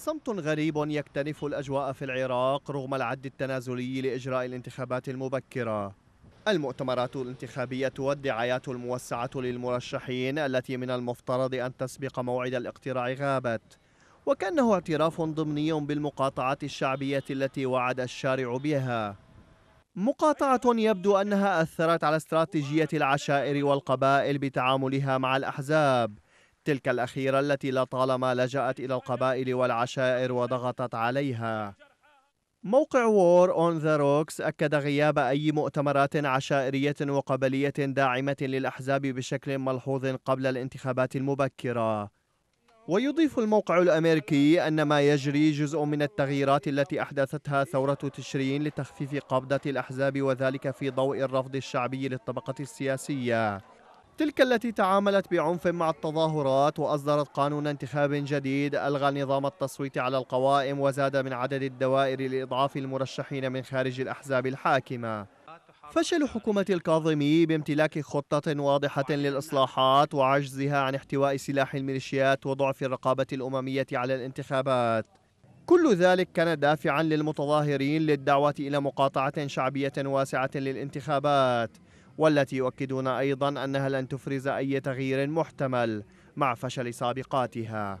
صمت غريب يكتنف الأجواء في العراق رغم العد التنازلي لإجراء الانتخابات المبكرة المؤتمرات الانتخابية والدعايات الموسعة للمرشحين التي من المفترض أن تسبق موعد الاقتراع غابت وكأنه اعتراف ضمني بالمقاطعة الشعبية التي وعد الشارع بها مقاطعة يبدو أنها أثرت على استراتيجية العشائر والقبائل بتعاملها مع الأحزاب تلك الأخيرة التي لطالما لجأت إلى القبائل والعشائر وضغطت عليها موقع وور اون ذا روكس أكد غياب أي مؤتمرات عشائرية وقبلية داعمة للأحزاب بشكل ملحوظ قبل الانتخابات المبكرة ويضيف الموقع الأمريكي أن ما يجري جزء من التغييرات التي أحدثتها ثورة تشرين لتخفيف قبضة الأحزاب وذلك في ضوء الرفض الشعبي للطبقة السياسية تلك التي تعاملت بعنف مع التظاهرات وأصدرت قانون انتخاب جديد ألغى نظام التصويت على القوائم وزاد من عدد الدوائر لإضعاف المرشحين من خارج الأحزاب الحاكمة فشل حكومة الكاظمي بامتلاك خطة واضحة للإصلاحات وعجزها عن احتواء سلاح الميليشيات وضعف الرقابة الأممية على الانتخابات كل ذلك كان دافعا للمتظاهرين للدعوة إلى مقاطعة شعبية واسعة للانتخابات والتي يؤكدون أيضا أنها لن تفرز أي تغيير محتمل مع فشل سابقاتها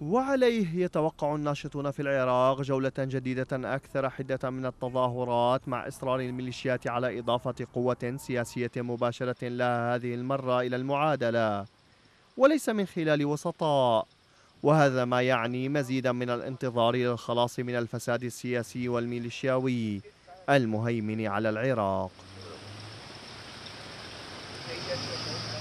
وعليه يتوقع الناشطون في العراق جولة جديدة أكثر حدة من التظاهرات مع إصرار الميليشيات على إضافة قوة سياسية مباشرة لها هذه المرة إلى المعادلة وليس من خلال وسطاء وهذا ما يعني مزيدا من الانتظار للخلاص من الفساد السياسي والميليشياوي المهيمن على العراق